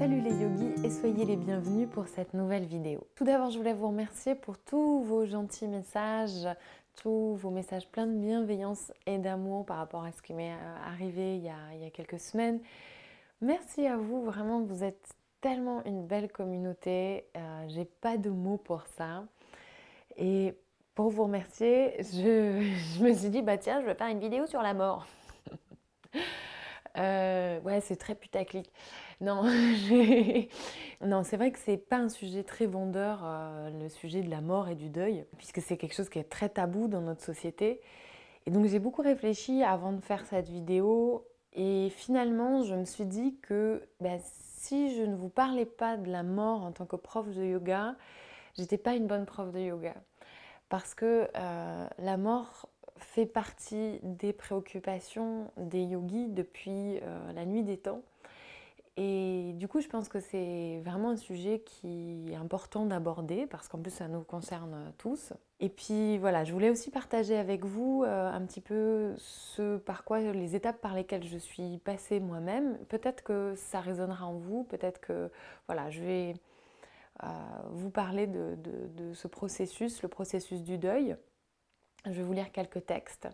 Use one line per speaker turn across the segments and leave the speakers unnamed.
Salut les yogis et soyez les bienvenus pour cette nouvelle vidéo. Tout d'abord, je voulais vous remercier pour tous vos gentils messages, tous vos messages pleins de bienveillance et d'amour par rapport à ce qui m'est euh, arrivé il y, a, quelques semaines. Merci à vous, vraiment, vous êtes tellement une belle communauté. Euh, j'ai pas de mots pour ça. Et pour vous remercier, je, je me suis dit, bah tiens, je vais faire une vidéo sur la mort. Euh, ouais, c'est très putaclic. Non, non c'est vrai que c'est pas un sujet très vendeur, euh, le sujet de la mort et du deuil, puisque c'est quelque chose qui est très tabou dans notre société. Et donc j'ai beaucoup réfléchi avant de faire cette vidéo, et finalement je me suis dit que ben, si je ne vous parlais pas de la mort en tant que prof de yoga, j'étais pas une bonne prof de yoga. Parce que euh, la mort, fait partie des préoccupations des yogis depuis euh, la nuit des temps. Et du coup, je pense que c'est vraiment un sujet qui est important d'aborder parce qu'en plus, ça nous concerne tous. Et puis voilà, je voulais aussi partager avec vous euh, un petit peu ce par quoi, les étapes par lesquelles je suis passée moi-même. Peut-être que ça résonnera en vous, peut-être que voilà, je vais euh, vous parler de, ce processus, le processus du deuil. Je vais vous lire quelques textes.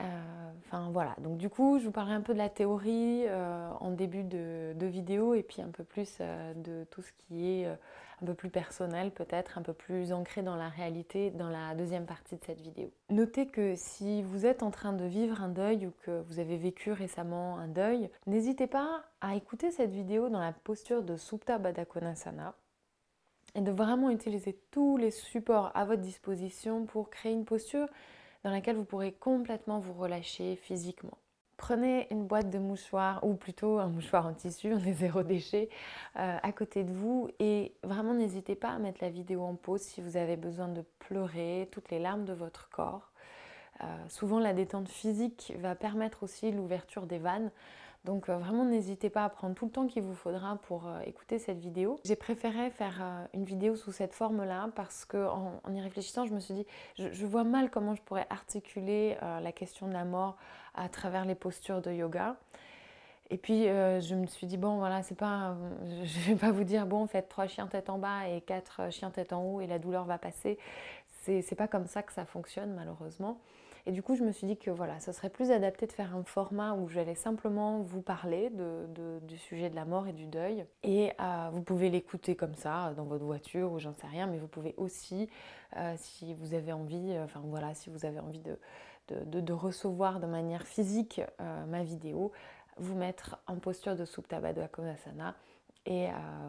Euh, enfin voilà, donc du coup je vous parlerai un peu de la théorie euh, en début de, vidéo et puis un peu plus euh, de tout ce qui est un peu plus personnel peut-être, un peu plus ancré dans la réalité dans la deuxième partie de cette vidéo. Notez que si vous êtes en train de vivre un deuil ou que vous avez vécu récemment un deuil, n'hésitez pas à écouter cette vidéo dans la posture de Supta Badakonasana et de vraiment utiliser tous les supports à votre disposition pour créer une posture dans laquelle vous pourrez complètement vous relâcher physiquement. Prenez une boîte de mouchoirs ou plutôt un mouchoir en tissu, on est zéro déchet, euh, à côté de vous et vraiment n'hésitez pas à mettre la vidéo en pause si vous avez besoin de pleurer toutes les larmes de votre corps. Euh, souvent la détente physique va permettre aussi l'ouverture des vannes donc euh, vraiment n'hésitez pas à prendre tout le temps qu'il vous faudra pour euh, écouter cette vidéo. J'ai préféré faire euh, une vidéo sous cette forme-là parce que y réfléchissant, je me suis dit, je, vois mal comment je pourrais articuler la question de la mort à travers les postures de yoga. Et puis je me suis dit bon voilà c'est pas je vais pas vous dire bon faites trois chiens tête en bas et quatre chiens tête en haut et la douleur va passer c'est pas comme ça que ça fonctionne malheureusement et du coup, je me suis dit que voilà, ce serait plus adapté de faire un format où j'allais simplement vous parler du sujet de la mort et du deuil. Et euh, vous pouvez l'écouter comme ça, dans votre voiture ou j'en sais rien, mais vous pouvez aussi, euh, si vous avez envie, euh, enfin voilà, si vous avez envie de, recevoir de manière physique ma vidéo, vous mettre en posture de Supta Baddha Konasana et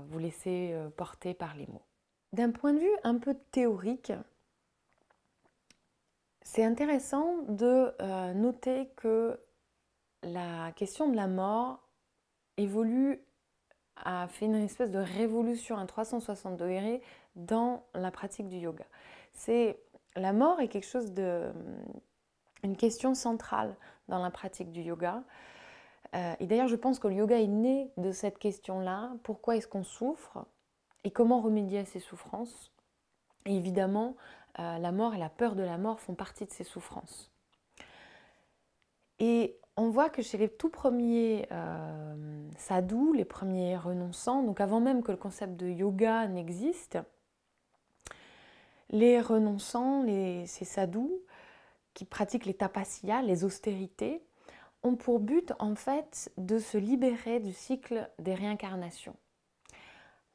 vous laisser porter par les mots. D'un point de vue un peu théorique, c'est intéressant de euh, noter que la question de la mort évolue, a fait une espèce de révolution à 360 degrés dans la pratique du yoga. C'est la mort est quelque chose de hum, une question centrale dans la pratique du yoga. Euh, et d'ailleurs, je pense que le yoga est né de cette question-là. Pourquoi est-ce qu'on souffre et comment remédier à ces souffrances Évidemment, euh, la mort et la peur de la mort font partie de ces souffrances. Et on voit que chez les tout premiers euh, sadhus, les premiers renonçants, donc avant même que le concept de yoga n'existe, les renonçants, les, ces sadhus qui pratiquent les tapasya, les austérités, ont pour but en fait de se libérer du cycle des réincarnations,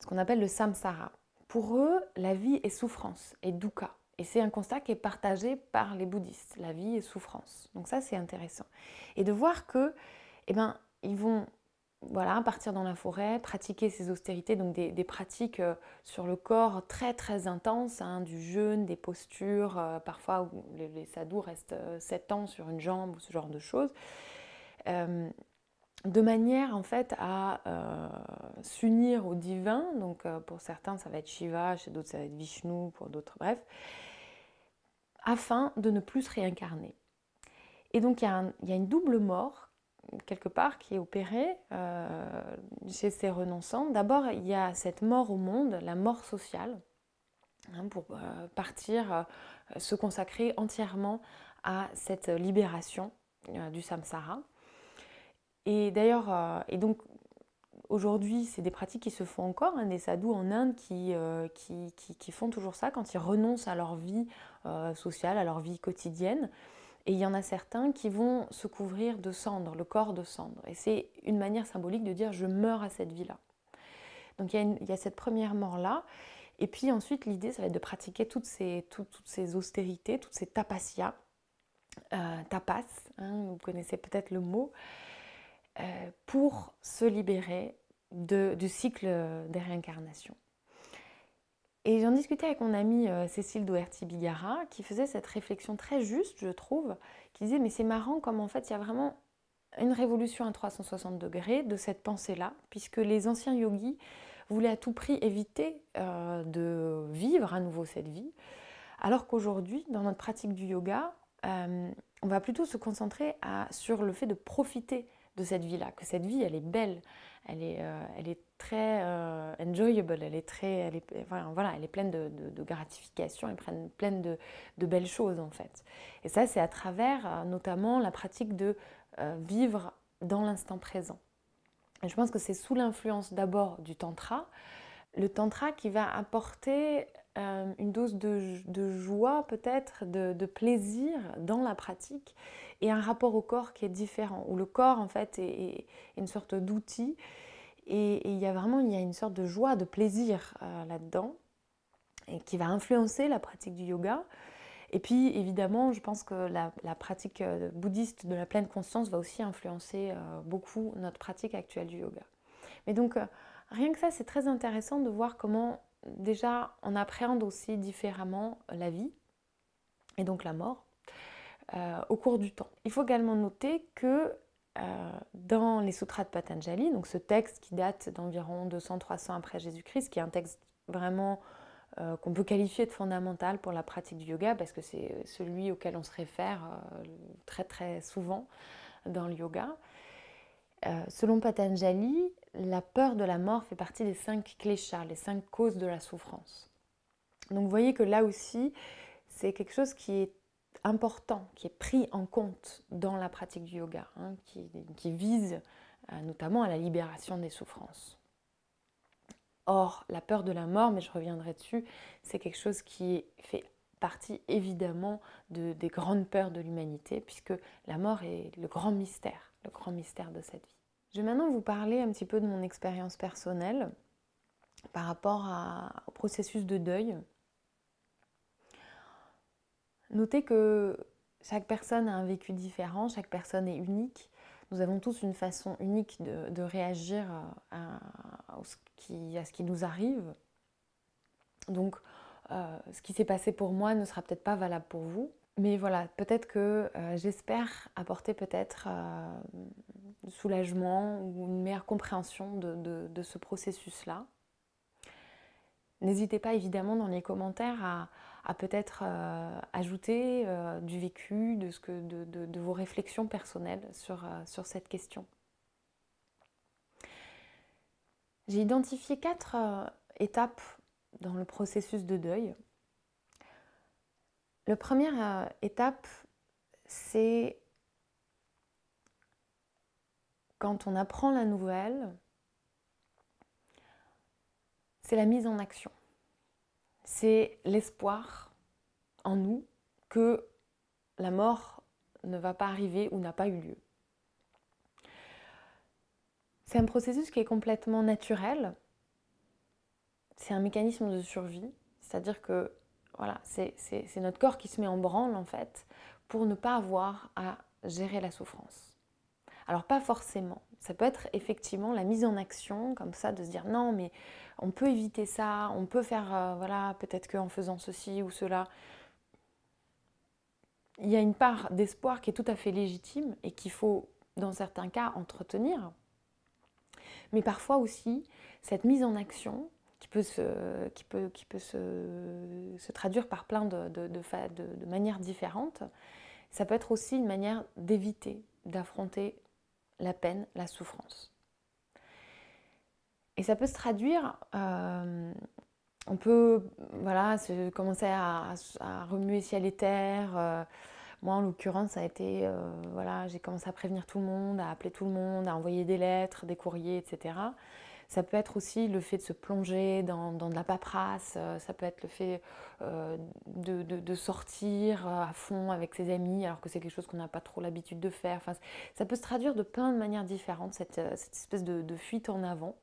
ce qu'on appelle le samsara. Pour eux, la vie est souffrance et dukkha. Et c'est un constat qui est partagé par les bouddhistes, la vie et souffrance. Donc ça c'est intéressant. Et de voir que, eh ben, ils vont voilà, partir dans la forêt, pratiquer ces austérités, donc des, pratiques euh, sur le corps très très intenses, hein, du jeûne, des postures, euh, parfois où les, sadhus restent 7 euh, ans sur une jambe ou ce genre de choses, de manière en fait à s'unir au divin, donc pour certains ça va être Shiva, chez d'autres ça va être Vishnu, pour d'autres bref, afin de ne plus se réincarner. Et donc il y, a, une double mort, quelque part, qui est opérée euh, chez ces renonçants. D'abord, il y a cette mort au monde, la mort sociale, hein, pour euh, partir, euh, se consacrer entièrement à cette libération euh, du samsara. Et d'ailleurs, et donc Aujourd'hui, c'est des pratiques qui se font encore, hein, des sadhus en Inde euh, qui, qui, font toujours ça quand ils renoncent à leur vie euh, sociale, à leur vie quotidienne. Et il y en a certains qui vont se couvrir de cendres, le corps de cendres. Et c'est une manière symbolique de dire je meurs à cette vie-là. Donc il y, a cette première mort-là. Et puis ensuite, l'idée, ça va être de pratiquer toutes ces, toutes ces austérités, toutes ces tapasias. Euh, tapas, hein, vous connaissez peut-être le mot. Euh, pour se libérer du cycle des réincarnations. Et j'en discutais avec mon amie euh, Cécile Doherty-Bigara qui faisait cette réflexion très juste, je trouve, qui disait mais c'est marrant comme en fait il y a vraiment une révolution à 360 degrés de cette pensée-là, puisque les anciens yogis voulaient à tout prix éviter euh, de vivre à nouveau cette vie, alors qu'aujourd'hui, dans notre pratique du yoga, on va plutôt se concentrer sur le fait de profiter de cette vie-là, que cette vie, elle est belle, elle est, euh, elle est très euh, enjoyable, elle est très, voilà, elle est pleine de, gratification, elle est pleine de, belles choses en fait. Et ça, c'est à travers euh, notamment la pratique de vivre dans l'instant présent. je pense que c'est sous l'influence d'abord du tantra, le tantra qui va apporter une dose de, joie peut-être, de plaisir dans la pratique et un rapport au corps qui est différent, où le corps en fait est, une sorte d'outil. Et il y a vraiment il y a une sorte de joie, de plaisir euh, là-dedans, et qui va influencer la pratique du yoga. Et puis évidemment, je pense que la, pratique euh, bouddhiste de la pleine conscience va aussi influencer euh, beaucoup notre pratique actuelle du yoga. Mais donc, rien que ça, c'est très intéressant de voir comment déjà on appréhende aussi différemment la vie et donc la mort. Euh, au cours du temps. Il faut également noter que euh, dans les sutras de Patanjali, donc ce texte qui date d'environ 200-300 après Jésus-Christ, qui est un texte vraiment euh, qu'on peut qualifier de fondamental pour la pratique du yoga, parce que c'est celui auquel on se réfère très très souvent dans le yoga. selon Patanjali, la peur de la mort fait partie des cinq kleshas, les cinq causes de la souffrance. Donc vous voyez que là aussi, c'est quelque chose qui est important, qui est pris en compte dans la pratique du yoga, hein, qui, vise euh, notamment à la libération des souffrances. Or, la peur de la mort, mais je reviendrai dessus, c'est quelque chose qui fait partie évidemment de, des grandes peurs de l'humanité, puisque la mort est le grand mystère, le grand mystère de cette vie. Je vais maintenant vous parler un petit peu de mon expérience personnelle par rapport au processus de deuil Notez que chaque personne a un vécu différent, chaque personne est unique. Nous avons tous une façon unique de, réagir euh, à, ce qui, nous arrive. Donc, euh, ce qui s'est passé pour moi ne sera peut-être pas valable pour vous. Mais voilà, peut-être que euh, j'espère apporter peut-être soulagement ou une meilleure compréhension de ce processus-là. N'hésitez pas évidemment dans les commentaires à, à peut-être euh, ajouter euh, du vécu, de, ce que, de, vos réflexions personnelles sur, euh, sur cette question. J'ai identifié quatre étapes dans le processus de deuil. La première étape, c'est quand on apprend la nouvelle, c'est la mise en action c'est l'espoir en nous que la mort ne va pas arriver ou n'a pas eu lieu. C'est un processus qui est complètement naturel. C'est un mécanisme de survie. C'est-à-dire que voilà, c'est notre corps qui se met en branle en fait pour ne pas avoir à gérer la souffrance. Alors pas forcément. Ça peut être effectivement la mise en action comme ça de se dire non mais on peut éviter ça, on peut faire, euh, voilà, peut-être qu'en faisant ceci ou cela, il y a une part d'espoir qui est tout à fait légitime et qu'il faut, dans certains cas, entretenir. Mais parfois aussi, cette mise en action qui peut se, qui peut, se, traduire par plein de, de, de manières différentes, ça peut être aussi une manière d'éviter d'affronter la peine, la souffrance. Et ça peut se traduire, euh, on peut voilà, commencer à, remuer ciel et terre. Euh. moi, en l'occurrence, ça a été, euh, voilà, j'ai commencé à prévenir tout le monde, à appeler tout le monde, à envoyer des lettres, des courriers, etc. Ça peut être aussi le fait de se plonger dans, de la paperasse, ça peut être le fait de, sortir à fond avec ses amis, alors que c'est quelque chose qu'on n'a pas trop l'habitude de faire. ça peut se traduire de plein de manières différentes, cette, espèce de fuite en avant.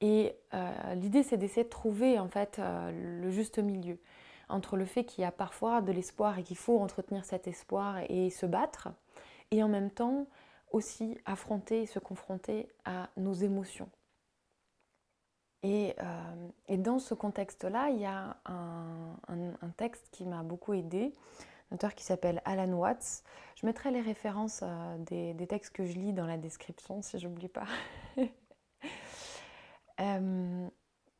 Et euh, l'idée, c'est d'essayer de trouver en fait euh, le juste milieu entre le fait qu'il y a parfois de l'espoir et qu'il faut entretenir cet espoir et se battre, et en même temps aussi affronter et se confronter à nos émotions. Et, euh, dans ce contexte-là, il y a un, texte qui m'a beaucoup aidé, un auteur qui s'appelle Alan Watts. Je mettrai les références des, des textes que je lis dans la description si j'oublie pas. Euh,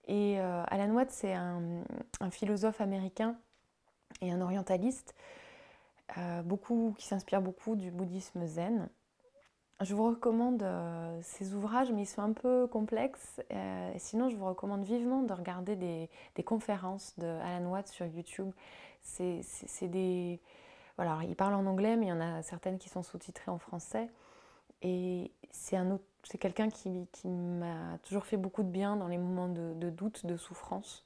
et euh, Alan Watts c'est un, philosophe américain et un orientaliste, euh, beaucoup, qui s'inspire beaucoup du bouddhisme zen. Je vous recommande ses ouvrages, mais ils sont un peu complexes. sinon, je vous recommande vivement de regarder des, conférences de Alan Watt sur YouTube. C'est Voilà, il parle en anglais, mais il y en a certaines qui sont sous-titrées en français. Et c'est un c'est quelqu'un qui, m'a toujours fait beaucoup de bien dans les moments de, doute, de souffrance.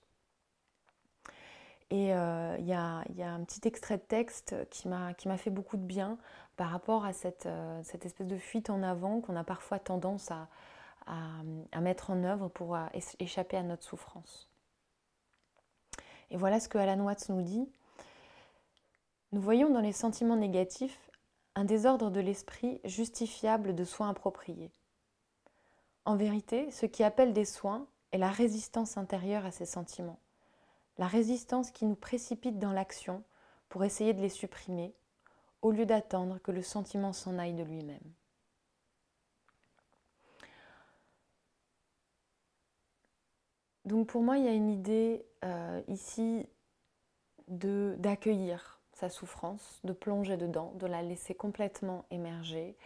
Et euh, il y, a, un petit extrait de texte qui m'a fait beaucoup de bien par rapport à euh, cette, espèce de fuite en avant qu'on a parfois tendance à, mettre en œuvre pour euh, échapper à notre souffrance. Et voilà ce que Alan Watts nous dit. Nous voyons dans les sentiments négatifs un désordre de l'esprit justifiable de soins appropriés. En vérité, ce qui appelle des soins est la résistance intérieure à ces sentiments, la résistance qui nous précipite dans l'action pour essayer de les supprimer, au lieu d'attendre que le sentiment s'en aille de lui-même. Donc pour moi, il y a une idée euh, ici d'accueillir sa souffrance, de plonger dedans, de la laisser complètement émerger,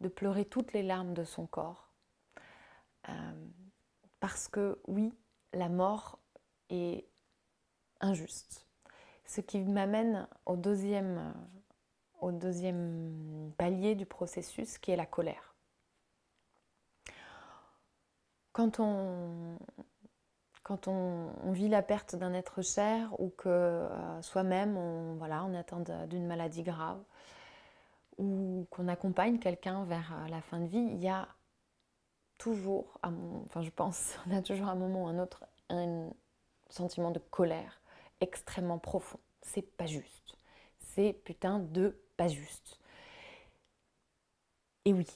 de pleurer toutes les larmes de son corps euh, parce que oui, la mort est injuste. Ce qui m'amène au deuxième, euh, au deuxième palier du processus qui est la colère. Quand on, quand on, vit la perte d'un être cher ou que euh, soi-même on, voilà, on attend d'une maladie grave ou qu'on accompagne quelqu'un vers la fin de vie, il y a toujours, à mon, enfin je pense, on a toujours à un moment ou un autre un sentiment de colère extrêmement profond. C'est pas juste. C'est putain de pas juste. Et oui,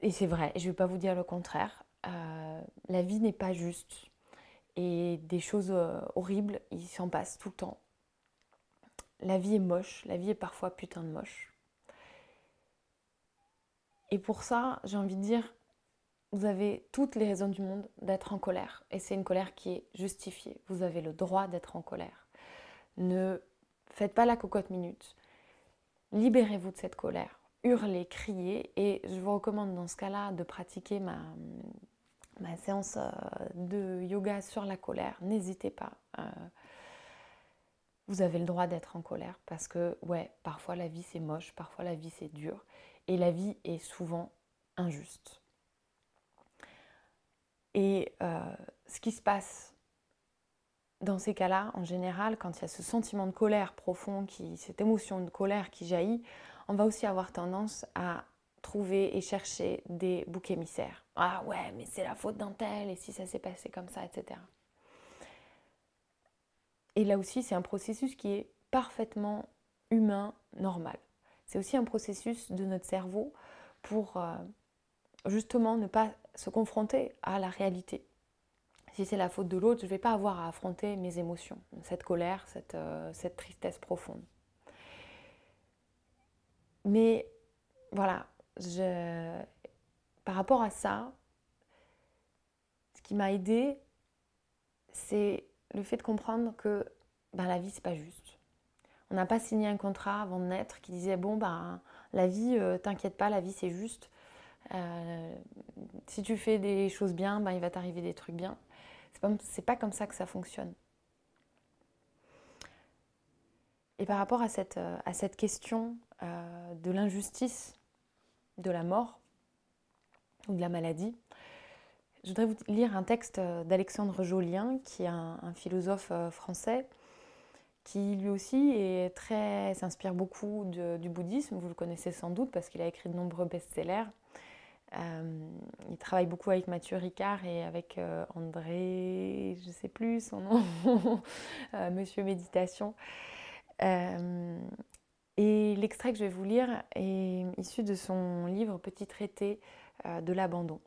et c'est vrai, je vais pas vous dire le contraire. Euh, la vie n'est pas juste. Et des choses euh, horribles, il s'en passe tout le temps. La vie est moche, la vie est parfois putain de moche. Et pour ça, j'ai envie de dire, vous avez toutes les raisons du monde d'être en colère. Et c'est une colère qui est justifiée. Vous avez le droit d'être en colère. Ne faites pas la cocotte minute. Libérez-vous de cette colère. Hurlez, criez. Et je vous recommande dans ce cas-là de pratiquer ma, séance euh, de yoga sur la colère. N'hésitez pas. Euh, vous avez le droit d'être en colère parce que, ouais, parfois la vie c'est moche, parfois la vie c'est dur. Et la vie est souvent injuste. Et euh, ce qui se passe dans ces cas-là, en général, quand il y a ce sentiment de colère profond, qui, cette émotion de colère qui jaillit, on va aussi avoir tendance à trouver et chercher des boucs émissaires. Ah ouais, mais c'est la faute d'un tel, et si ça s'est passé comme ça, etc. Et là aussi, c'est un processus qui est parfaitement humain, normal. C'est aussi un processus de notre cerveau pour euh, justement ne pas se confronter à la réalité. Si c'est la faute de l'autre, je ne vais pas avoir à affronter mes émotions, cette colère, cette, euh, tristesse profonde. Mais voilà, par rapport à ça, ce qui m'a aidé, c'est le fait de comprendre que ben, la vie, c'est pas juste. On n'a pas signé un contrat avant de naître qui disait bon bah la vie, euh, t'inquiète pas, la vie c'est juste. Euh, si tu fais des choses bien, ben, il va t'arriver des trucs bien. C'est pas, pas comme ça que ça fonctionne. Et par rapport à cette, euh, à cette question euh, de l'injustice, de la mort ou de la maladie, je voudrais vous lire un texte d'Alexandre Jolien, qui est un, philosophe français, qui lui aussi est très, s'inspire beaucoup du bouddhisme. Vous le connaissez sans doute parce qu'il a écrit de nombreux best-sellers. Euh, il travaille beaucoup avec Mathieu Ricard et avec euh, André, je ne sais plus son nom, euh, Monsieur Méditation. et l'extrait que je vais vous lire est issu de son livre Petit traité de l'abandon.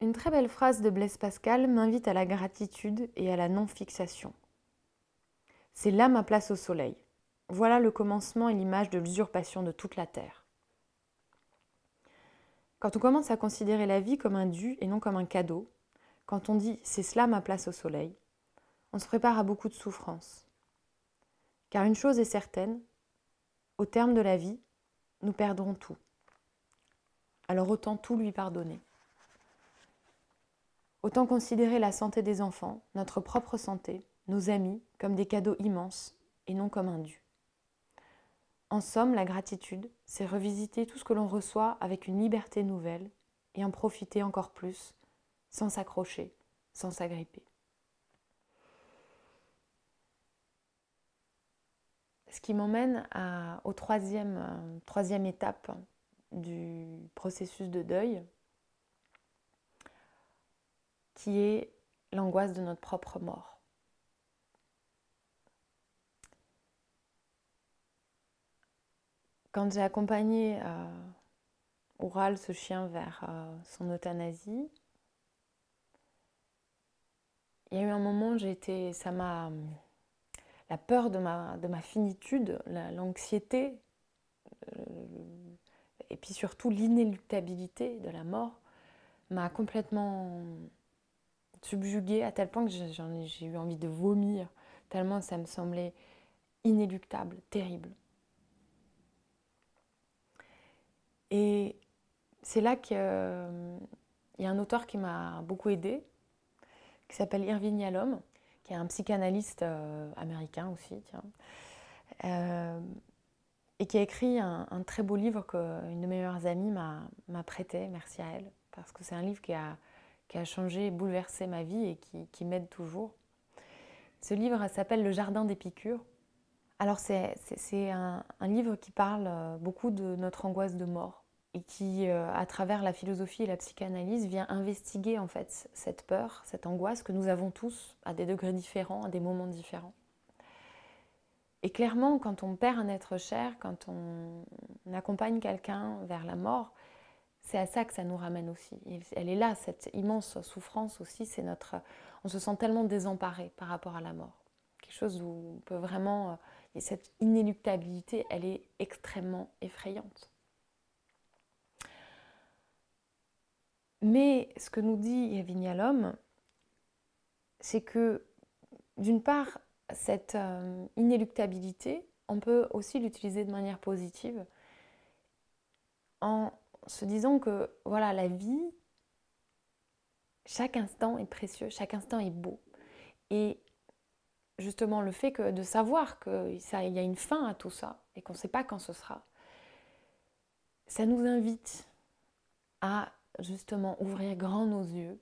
Une très belle phrase de Blaise Pascal m'invite à la gratitude et à la non-fixation. C'est là ma place au soleil. Voilà le commencement et l'image de l'usurpation de toute la terre. Quand on commence à considérer la vie comme un dû et non comme un cadeau, quand on dit c'est cela ma place au soleil, on se prépare à beaucoup de souffrances. Car une chose est certaine, au terme de la vie, nous perdrons tout. Alors autant tout lui pardonner. Autant considérer la santé des enfants, notre propre santé, nos amis, comme des cadeaux immenses et non comme un dû. En somme, la gratitude, c'est revisiter tout ce que l'on reçoit avec une liberté nouvelle et en profiter encore plus, sans s'accrocher, sans s'agripper. Ce qui m'emmène à, au troisième, euh, troisième étape du processus de deuil, qui est l'angoisse de notre propre mort. quand j'ai accompagné euh, Oral, ce chien, vers euh, son euthanasie, il y a eu un moment où j'étais, ça m'a, la peur de ma, de ma finitude, l'anxiété, euh, et puis surtout l'inéluctabilité de la mort m'a complètement subjuguée à tel point que j'ai eu envie de vomir, tellement ça me semblait inéluctable, terrible. Et c'est là qu'il euh, y a un auteur qui m'a beaucoup aidée, qui s'appelle Irving Yalom, qui est un psychanalyste euh, américain aussi, euh, et qui a écrit un, très beau livre qu'une de mes meilleures amies m'a prêté, merci à elle, parce que c'est un livre qui a, qui a changé, bouleversé ma vie et qui, m'aide toujours. Ce livre s'appelle Le Jardin des piqûres. Alors c'est un livre qui parle beaucoup de notre angoisse de mort et qui, euh, à travers la philosophie et la psychanalyse, vient investiguer en fait cette peur, cette angoisse que nous avons tous à des degrés différents, à des moments différents. Et clairement, quand on perd un être cher, quand on, accompagne quelqu'un vers la mort, c'est à ça que ça nous ramène aussi. Elle est là, cette immense souffrance aussi. C'est notre, on se sent tellement désemparé par rapport à la mort. Quelque chose où on peut vraiment, et euh, cette inéluctabilité, elle est extrêmement effrayante. Mais ce que nous dit Yavinia l'homme, c'est que d'une part, cette euh, inéluctabilité, on peut aussi l'utiliser de manière positive en se disant que voilà, la vie, chaque instant est précieux, chaque instant est beau. Et justement, le fait de savoir qu'il y a une fin à tout ça et qu'on ne sait pas quand ce sera, ça nous invite à justement ouvrir grand nos yeux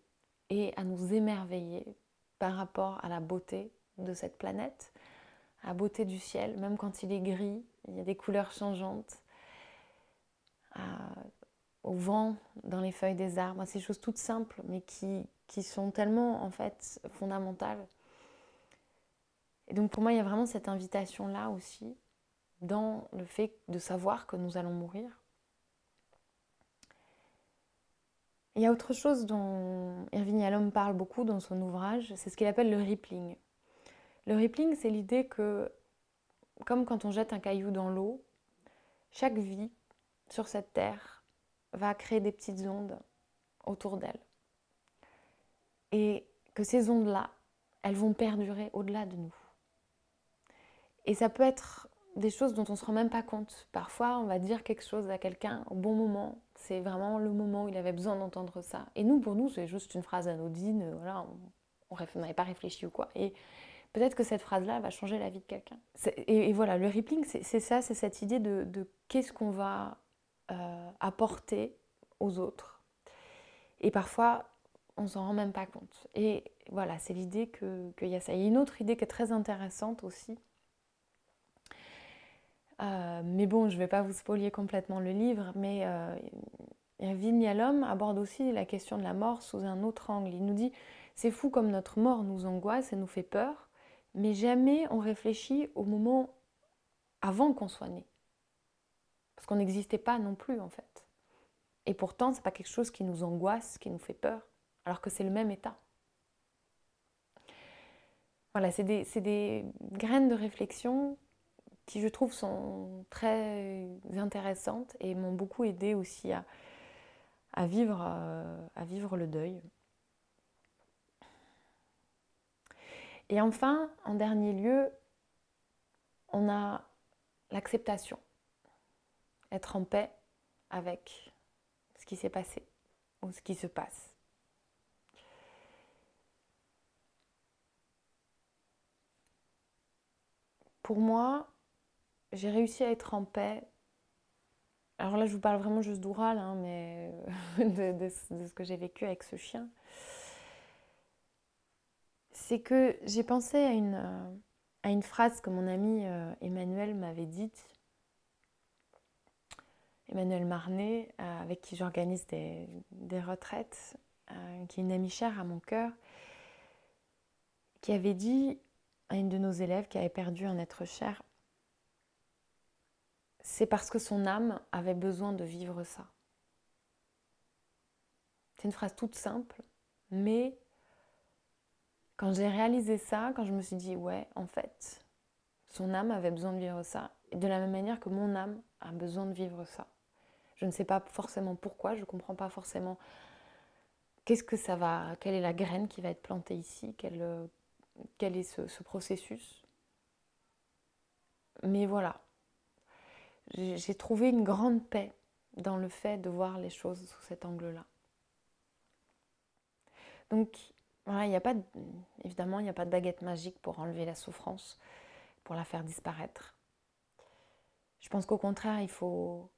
et à nous émerveiller par rapport à la beauté de cette planète, à la beauté du ciel, même quand il est gris, il y a des couleurs changeantes, au vent dans les feuilles des arbres, ces choses toutes simples mais qui, qui sont tellement en fait fondamentales. Et donc pour moi, il y a vraiment cette invitation-là aussi dans le fait de savoir que nous allons mourir, Il y a autre chose dont Irving Yalom parle beaucoup dans son ouvrage, c'est ce qu'il appelle le rippling. Le rippling, c'est l'idée que, comme quand on jette un caillou dans l'eau, chaque vie sur cette terre va créer des petites ondes autour d'elle. Et que ces ondes-là, elles vont perdurer au-delà de nous. Et ça peut être des choses dont on ne se rend même pas compte. Parfois, on va dire quelque chose à quelqu'un au bon moment. C'est vraiment le moment où il avait besoin d'entendre ça. Et nous, pour nous, c'est juste une phrase anodine. Euh, voilà, on n'avait pas réfléchi ou quoi. Et peut-être que cette phrase-là va changer la vie de quelqu'un. Et, voilà, le rippling, c'est ça, c'est cette idée de, qu'est-ce qu'on va euh, apporter aux autres. Et parfois, on s'en rend même pas compte. Et voilà, c'est l'idée qu'il que y a ça. Il y a une autre idée qui est très intéressante aussi, euh, mais bon, je ne vais pas vous spolier complètement le livre, mais euh, Vignalum aborde aussi la question de la mort sous un autre angle. Il nous dit c'est fou comme notre mort nous angoisse et nous fait peur, mais jamais on réfléchit au moment avant qu'on soit né. Parce qu'on n'existait pas non plus en fait. Et pourtant, ce n'est pas quelque chose qui nous angoisse, qui nous fait peur, alors que c'est le même état. Voilà, c'est des graines de réflexion qui je trouve sont très intéressantes et m'ont beaucoup aidé aussi à, euh, à vivre le deuil. Et enfin, en dernier lieu, on a l'acceptation, être en paix avec ce qui s'est passé ou ce qui se passe. Pour moi, j'ai réussi à être en paix. Alors là, je vous parle vraiment juste d'Oural, hein, mais euh, de, ce que j'ai vécu avec ce chien. C'est que j'ai pensé à une, euh, à une phrase que mon ami euh, Emmanuel m'avait dite. Emmanuel Marnet, avec qui j'organise des, des, retraites, qui est une amie chère à mon cœur, qui avait dit à une de nos élèves qui avait perdu un être cher c'est parce que son âme avait besoin de vivre ça. C'est une phrase toute simple, mais quand j'ai réalisé ça, quand je me suis dit, ouais, en fait, son âme avait besoin de vivre ça, et de la même manière que mon âme a besoin de vivre ça. Je ne sais pas forcément pourquoi, je ne comprends pas forcément qu'est-ce que ça va, quelle est la graine qui va être plantée ici, quel, euh, est ce processus. Mais voilà, j'ai trouvé une grande paix dans le fait de voir les choses sous cet angle-là. Donc, voilà, y a pas évidemment, il n'y a pas de baguette magique pour enlever la souffrance, pour la faire disparaître. Je pense qu'au contraire, il faut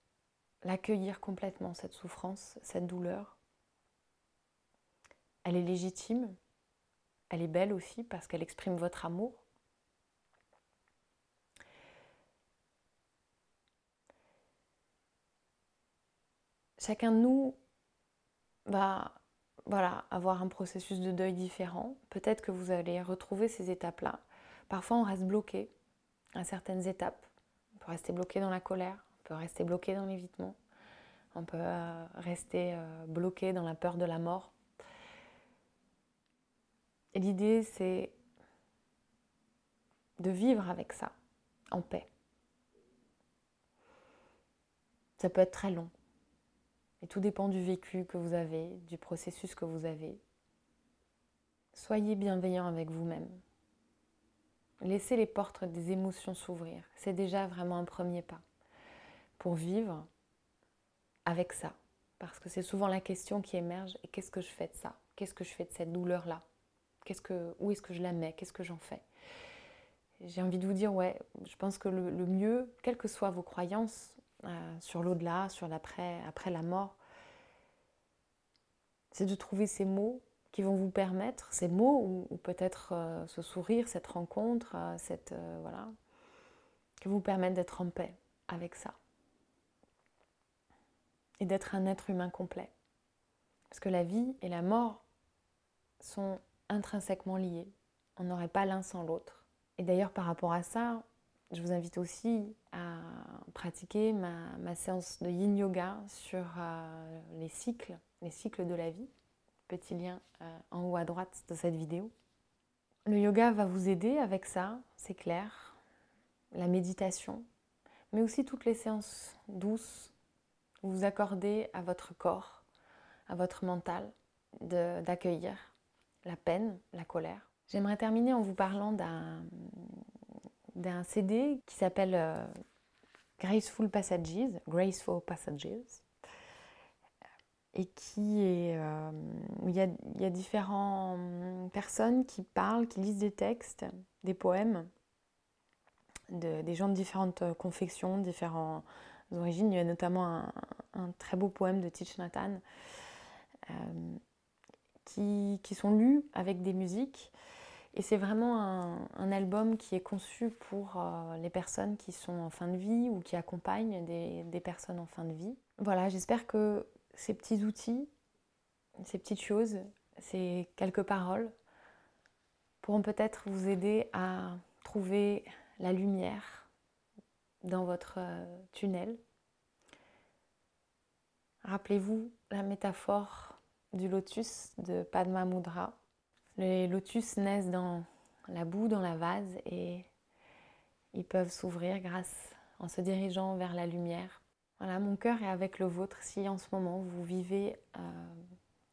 l'accueillir complètement, cette souffrance, cette douleur. Elle est légitime, elle est belle aussi parce qu'elle exprime votre amour, chacun de nous va voilà, avoir un processus de deuil différent. Peut-être que vous allez retrouver ces étapes-là. Parfois, on reste bloqué à certaines étapes. On peut rester bloqué dans la colère, on peut rester bloqué dans l'évitement, on peut euh, rester euh, bloqué dans la peur de la mort. L'idée, c'est de vivre avec ça, en paix. Ça peut être très long, et tout dépend du vécu que vous avez, du processus que vous avez. Soyez bienveillant avec vous-même. Laissez les portes des émotions s'ouvrir. C'est déjà vraiment un premier pas pour vivre avec ça. Parce que c'est souvent la question qui émerge, et qu'est-ce que je fais de ça Qu'est-ce que je fais de cette douleur-là Où est-ce que je la mets Qu'est-ce que j'en fais J'ai envie de vous dire, ouais, je pense que le mieux, quelles que soient vos croyances, euh, sur l'au-delà, sur l'après, après la mort, c'est de trouver ces mots qui vont vous permettre, ces mots ou, peut-être euh, ce sourire, cette rencontre, euh, cette voilà, qui vous permettent d'être en paix avec ça et d'être un être humain complet. Parce que la vie et la mort sont intrinsèquement liées. On n'aurait pas l'un sans l'autre. Et d'ailleurs, par rapport à ça, je vous invite aussi à pratiquer ma, séance de yin yoga sur euh, les cycles, les cycles de la vie. Petit lien euh, en haut à droite de cette vidéo. Le yoga va vous aider avec ça, c'est clair. La méditation, mais aussi toutes les séances douces où vous accordez à votre corps, à votre mental d'accueillir la peine, la colère. J'aimerais terminer en vous parlant d'un d'un CD qui s'appelle euh, Graceful Passages, Graceful Passages, et qui est euh, il y a, différentes personnes qui parlent, qui lisent des textes, des poèmes, des gens de différentes confections, différentes origines. Il y a notamment un, très beau poème de Tich Nathan euh, qui, sont lus avec des musiques. Et c'est vraiment un, album qui est conçu pour euh, les personnes qui sont en fin de vie ou qui accompagnent des personnes en fin de vie. Voilà, j'espère que ces petits outils, ces petites choses, ces quelques paroles pourront peut-être vous aider à trouver la lumière dans votre euh, tunnel. Rappelez-vous la métaphore du lotus de Padma Mudra les lotus naissent dans la boue, dans la vase et ils peuvent s'ouvrir grâce en se dirigeant vers la lumière. Voilà, mon cœur est avec le vôtre si en ce moment vous vivez euh,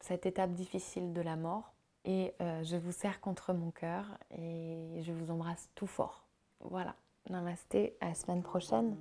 cette étape difficile de la mort. Et euh, je vous serre contre mon cœur et je vous embrasse tout fort. Voilà, namasté, à la semaine prochaine.